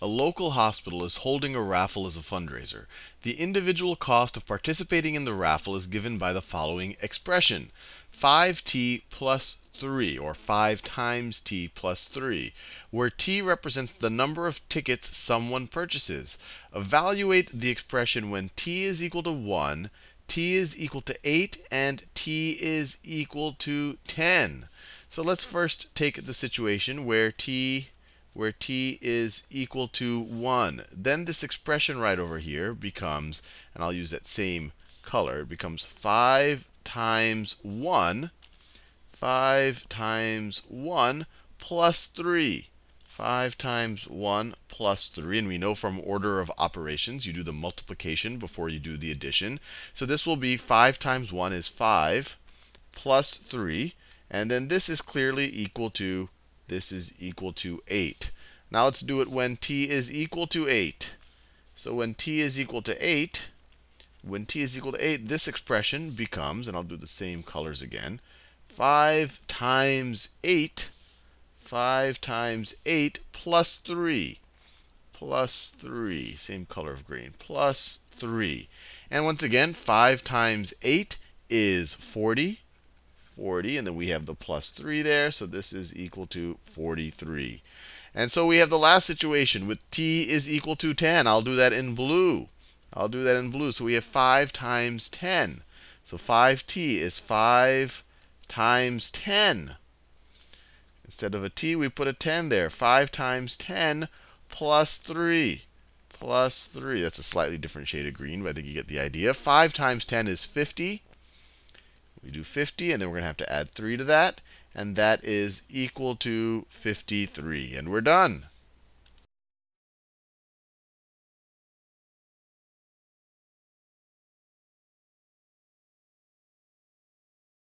A local hospital is holding a raffle as a fundraiser. The individual cost of participating in the raffle is given by the following expression 5t plus 3, or 5 times t plus 3, where t represents the number of tickets someone purchases. Evaluate the expression when t is equal to 1, t is equal to 8, and t is equal to 10. So let's first take the situation where t where t is equal to 1. Then this expression right over here becomes, and I'll use that same color, it becomes 5 times 1, 5 times 1 plus 3. 5 times 1 plus 3. And we know from order of operations, you do the multiplication before you do the addition. So this will be 5 times 1 is 5 plus 3. And then this is clearly equal to this is equal to 8. Now let's do it when t is equal to 8. So when t is equal to 8, when t is equal to 8, this expression becomes, and I'll do the same colors again, 5 times 8, 5 times 8 plus 3, plus 3, same color of green, plus 3. And once again, 5 times 8 is 40. 40, and then we have the plus 3 there, so this is equal to 43. And so we have the last situation with t is equal to 10. I'll do that in blue. I'll do that in blue. So we have 5 times 10. So 5t is 5 times 10. Instead of a t, we put a 10 there. 5 times 10 plus 3. Plus 3. That's a slightly different shade of green, but I think you get the idea. 5 times 10 is 50. We do 50, and then we're going to have to add 3 to that, and that is equal to 53. And we're done.